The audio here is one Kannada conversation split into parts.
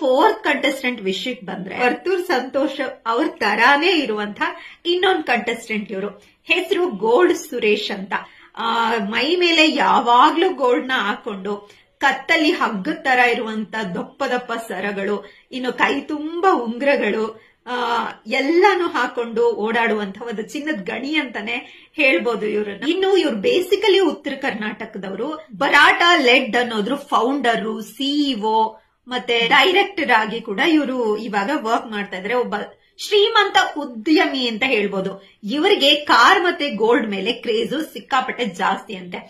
ಫೋರ್ತ್ ಕಂಟೆಸ್ಟೆಂಟ್ ವಿಷಯಕ್ಕೆ ಬಂದ್ರೆ ಅರ್ತೂರ್ ಸಂತೋಷ್ ಅವ್ರ ತರಾನೇ ಇರುವಂತ ಇನ್ನೊಂದು ಕಂಟೆಸ್ಟೆಂಟ್ ಇವರು ಹೆಸರು ಗೋಲ್ಡ್ ಸುರೇಶ್ ಅಂತ ಮೈ ಮೇಲೆ ಯಾವಾಗ್ಲೂ ಗೋಲ್ಡ್ ನ ಹಾಕೊಂಡು ಕತ್ತಲ್ಲಿ ಹಗ್ಗದ ತರ ಇರುವಂತ ದಪ್ಪ ದಪ್ಪ ಸರಗಳು ಇನ್ನು ಕೈ ತುಂಬಾ ಉಂಗ್ರಗಳು ಆ ಎಲ್ಲಾನು ಹಾಕೊಂಡು ಓಡಾಡುವಂತ ಒಂದು ಚಿನ್ನದ ಗಣಿ ಅಂತಾನೆ ಹೇಳ್ಬೋದು ಇವ್ರನ್ನ ಇನ್ನು ಇವ್ರು ಬೇಸಿಕಲಿ ಉತ್ತರ ಕರ್ನಾಟಕದವರು ಬರಾಟಾ ಲೆಡ್ ಅನ್ನೋದ್ರು ಫೌಂಡರು ಸಿಇಒ ಮತ್ತೆ ಡೈರೆಕ್ಟರ್ ಆಗಿ ಕೂಡ ಇವರು ಇವಾಗ ವರ್ಕ್ ಮಾಡ್ತಾ ಇದ್ರೆ ಒಬ್ಬ ಶ್ರೀಮಂತ ಉದ್ಯಮಿ ಅಂತ ಹೇಳ್ಬೋದು ಇವರಿಗೆ ಕಾರ್ ಮತ್ತೆ ಗೋಲ್ಡ್ ಮೇಲೆ ಕ್ರೇಜು ಸಿಕ್ಕಾಪಟ್ಟೆ ಜಾಸ್ತಿ ಅಂತೆ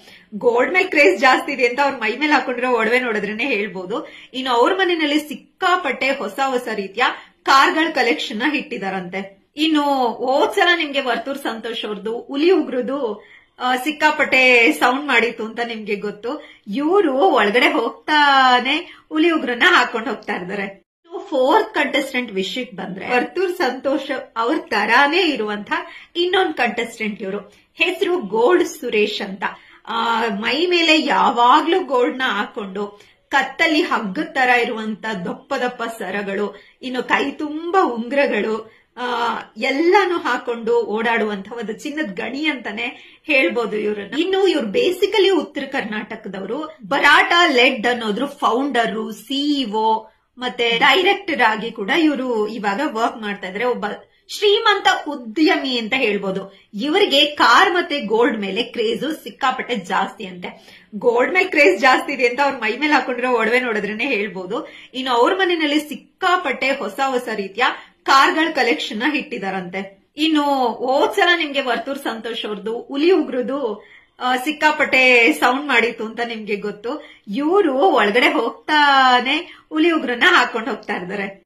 ಗೋಲ್ಡ್ ಮೇಲೆ ಕ್ರೇಜ್ ಜಾಸ್ತಿ ಇದೆ ಅಂತ ಅವ್ರ ಮೈ ಮೇಲೆ ಹಾಕೊಂಡಿರೋ ಒಡವೆ ನೋಡಿದ್ರೇನೆ ಹೇಳ್ಬೋದು ಇನ್ನು ಅವ್ರ ಮನೆಯಲ್ಲಿ ಸಿಕ್ಕಾಪಟ್ಟೆ ಹೊಸ ಹೊಸ ರೀತಿಯ ಕಾರ್ಗಳ ಕಲೆಕ್ಷನ್ ಇಟ್ಟಿದಾರಂತೆ ಇನ್ನು ಹೋದ್ಸಲ ನಿಮ್ಗೆ ವರ್ತೂರ್ ಸಂತೋಷ್ ಅವ್ರದ್ದು ಹುಲಿ ಉಗ್ರದು ಸಿಕ್ಕಾಪಟ್ಟೆ ಸೌಂಡ್ ಮಾಡಿತ್ತು ಅಂತ ನಿಮ್ಗೆ ಗೊತ್ತು ಇವರು ಒಳಗಡೆ ಹೋಗ್ತಾನೆ ಹುಲಿ ಉಗ್ರನ್ನ ಹಾಕೊಂಡು ಹೋಗ್ತಾ ಇದ್ದಾರೆ ಫೋರ್ತ್ ಕಂಟೆಸ್ಟೆಂಟ್ ವಿಷಯಕ್ಕೆ ಬಂದ್ರೆ ಅರ್ತೂರ್ ಸಂತೋಷ್ ಅವ್ರ ತರಾನೇ ಇರುವಂತ ಇನ್ನೊಂದು ಕಂಟೆಸ್ಟೆಂಟ್ ಇವರು ಹೆಸರು ಗೋಲ್ಡ್ ಸುರೇಶ್ ಅಂತ ಮೈ ಮೇಲೆ ಯಾವಾಗ್ಲೂ ಗೋಲ್ಡ್ ನ ಹಾಕೊಂಡು ಕತ್ತಲ್ಲಿ ಹಗ್ಗದ ತರ ಇರುವಂತ ದಪ್ಪ ದಪ್ಪ ಸರಗಳು ಇನ್ನು ಕೈ ತುಂಬಾ ಉಂಗ್ರಗಳು ಎಲ್ಲಾನು ಹಾಕೊಂಡು ಓಡಾಡುವಂತ ಒಂದು ಚಿನ್ನದ ಗಣಿ ಅಂತಾನೆ ಹೇಳ್ಬೋದು ಇವ್ರನ್ನ ಇನ್ನು ಇವ್ರು ಬೇಸಿಕಲಿ ಉತ್ತರ ಕರ್ನಾಟಕದವರು ಬರಾಟಾ ಲೆಡ್ ಅನ್ನೋದ್ರು ಫೌಂಡರು ಸಿಇಒ e ಮತ್ತೆ ಡೈರೆಕ್ಟರ್ ಆಗಿ ಕೂಡ ಇವರು ಇವಾಗ ವರ್ಕ್ ಮಾಡ್ತಾ ಇದ್ರೆ ಒಬ್ಬ ಶ್ರೀಮಂತ ಉದ್ಯಮಿ ಅಂತ ಹೇಳ್ಬೋದು ಇವರಿಗೆ ಕಾರ್ ಮತ್ತೆ ಗೋಲ್ಡ್ ಮೇಲೆ ಕ್ರೇಜು ಸಿಕ್ಕಾಪಟ್ಟೆ ಜಾಸ್ತಿ ಅಂತೆ ಗೋಲ್ಡ್ ಮೇಲೆ ಕ್ರೇಜ್ ಜಾಸ್ತಿ ಇದೆ ಅಂತ ಅವ್ರ ಮೈ ಮೇಲೆ ಹಾಕೊಂಡಿರೋ ಒಡವೆ ನೋಡಿದ್ರೇನೆ ಹೇಳ್ಬೋದು ಇನ್ನು ಅವ್ರ ಮನೆಯಲ್ಲಿ ಸಿಕ್ಕಾಪಟ್ಟೆ ಹೊಸ ಹೊಸ ರೀತಿಯ ಕಾರ್ಗಳ ಕಲೆಕ್ಷನ್ ನ ಇಟ್ಟಿದಾರಂತೆ ಇನ್ನು ಹೋದ್ಸಲ ನಿಮ್ಗೆ ವರ್ತೂರ್ ಸಂತೋಷ್ ಅವ್ರದ್ದು ಹುಲಿ ಉಗ್ರದು ಸಿಕ್ಕಾಪಟ್ಟೆ ಸೌಂಡ್ ಮಾಡಿತ್ತು ಅಂತ ನಿಮ್ಗೆ ಗೊತ್ತು ಇವರು ಒಳಗಡೆ ಹೋಗ್ತಾನೆ ಹುಲಿ ಉಗ್ರನ್ನ ಹಾಕೊಂಡು ಹೋಗ್ತಾ ಇದ್ದಾರೆ